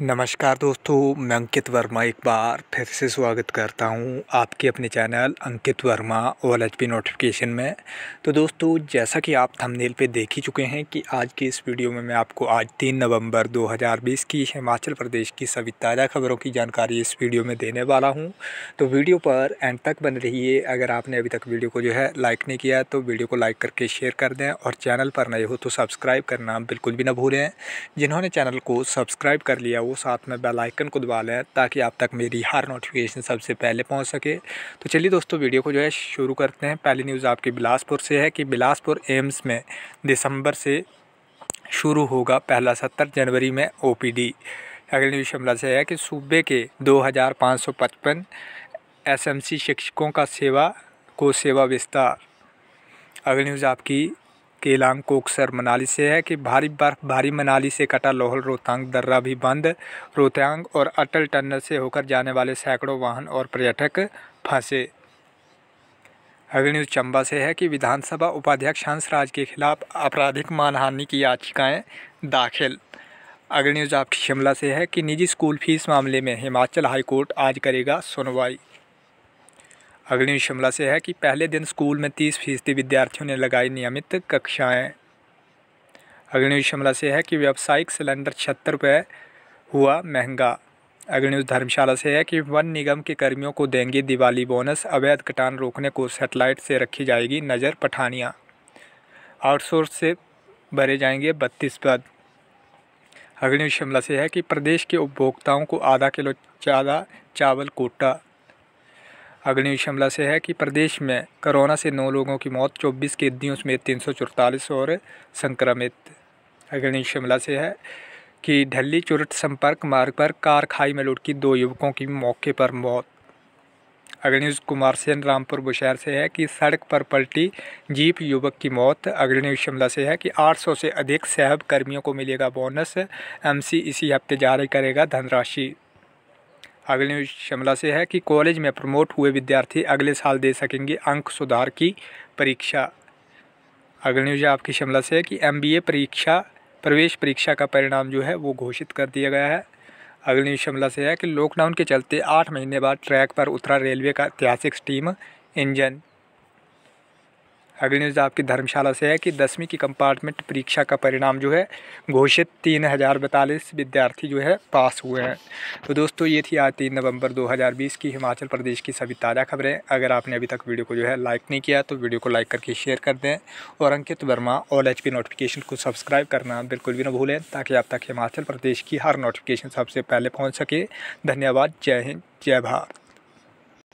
नमस्कार दोस्तों मैं अंकित वर्मा एक बार फिर से स्वागत करता हूं आपके अपने चैनल अंकित वर्मा ओल एच पी नोटिफिकेशन में तो दोस्तों जैसा कि आप थंबनेल पे देख ही चुके हैं कि आज की इस वीडियो में मैं आपको आज तीन नवंबर 2020 की हिमाचल प्रदेश की सभी ताज़ा खबरों की जानकारी इस वीडियो में देने वाला हूँ तो वीडियो पर एंड तक बन रहिए अगर आपने अभी तक वीडियो को जो है लाइक नहीं किया तो वीडियो को लाइक करके शेयर कर दें और चैनल पर नए हो तो सब्सक्राइब करना बिल्कुल भी ना भूलें जिन्होंने चैनल को सब्सक्राइब कर लिया वो साथ में बेल आइकन को दबा लें ताकि आप तक मेरी हर नोटिफिकेशन सबसे पहले पहुंच सके तो चलिए दोस्तों वीडियो को जो है शुरू करते हैं पहली न्यूज़ आपकी बिलासपुर से है कि बिलासपुर एम्स में दिसंबर से शुरू होगा पहला सत्तर जनवरी में डी अगली न्यूज़ शिमला से है कि सूबे के एम सी शिक्षकों का सेवा को सेवा विस्तार अगली न्यूज़ आपकी केलांग कोकसर मनाली से है कि भारी बर्फ भारी मनाली से कटा लोहल रोहतांग दर्रा भी बंद रोहतांग और अटल टनल से होकर जाने वाले सैकड़ों वाहन और पर्यटक फंसे अगली न्यूज़ चंबा से है कि विधानसभा उपाध्यक्ष हंसराज के खिलाफ आपराधिक मानहानि की याचिकाएं दाखिल अगली न्यूज़ आपकी शिमला से है कि निजी स्कूल फीस मामले में हिमाचल हाईकोर्ट आज करेगा सुनवाई अगली शिमला से है कि पहले दिन स्कूल में तीस फीसदी विद्यार्थियों ने लगाई नियमित कक्षाएं अगली शिमला से है कि व्यावसायिक सिलेंडर छहत्तर रुपये हुआ महंगा अगली धर्मशाला से है कि वन निगम के कर्मियों को देंगे दिवाली बोनस अवैध कटान रोकने को सेटेलाइट से रखी जाएगी नज़र पठानिया आउटसोर्स से भरे जाएंगे बत्तीस पद अगली शिमला से है कि प्रदेश के उपभोक्ताओं को आधा किलो ज़्यादा चावल कोटा अग्नि शिमला से है कि प्रदेश में कोरोना से नौ लोगों की मौत चौबीस कैदियों समेत तीन सौ चौतालीस और संक्रमित अग्नि शिमला से है कि ढली चुरट संपर्क मार्ग पर कार खाई में लुटकी दो युवकों की मौके पर मौत अग्नि कुमार सेन रामपुर बुशहर से है कि सड़क पर पलटी जीप युवक की मौत अग्रणी शिमला से है कि 800 से अधिक सहब कर्मियों को मिलेगा बोनस एमसी इसी हफ्ते जारी करेगा धनराशि अगले न्यूज शिमला से है कि कॉलेज में प्रमोट हुए विद्यार्थी अगले साल दे सकेंगे अंक सुधार की परीक्षा अगले न्यूज आपकी शिमला से है कि एम परीक्षा प्रवेश परीक्षा का परिणाम जो है वो घोषित कर दिया गया है अगले न्यूज शिमला से है कि लॉकडाउन के चलते आठ महीने बाद ट्रैक पर उतरा रेलवे का ऐतिहासिक स्टीम इंजन अगली न्यूज़ आपकी धर्मशाला से है कि दसवीं की कंपार्टमेंट परीक्षा का परिणाम जो है घोषित तीन हज़ार बतालीस विद्यार्थी जो है पास हुए हैं तो दोस्तों ये थी आज तीन नवंबर 2020 की हिमाचल प्रदेश की सभी ताज़ा खबरें अगर आपने अभी तक वीडियो को जो है लाइक नहीं किया तो वीडियो को लाइक करके शेयर कर दें और अंकित वर्मा ऑल एच नोटिफिकेशन को सब्सक्राइब करना बिल्कुल भी ना भूलें ताकि आप तक हिमाचल प्रदेश की हर नोटिफिकेशन सबसे पहले पहुँच सके धन्यवाद जय हिंद जय भारत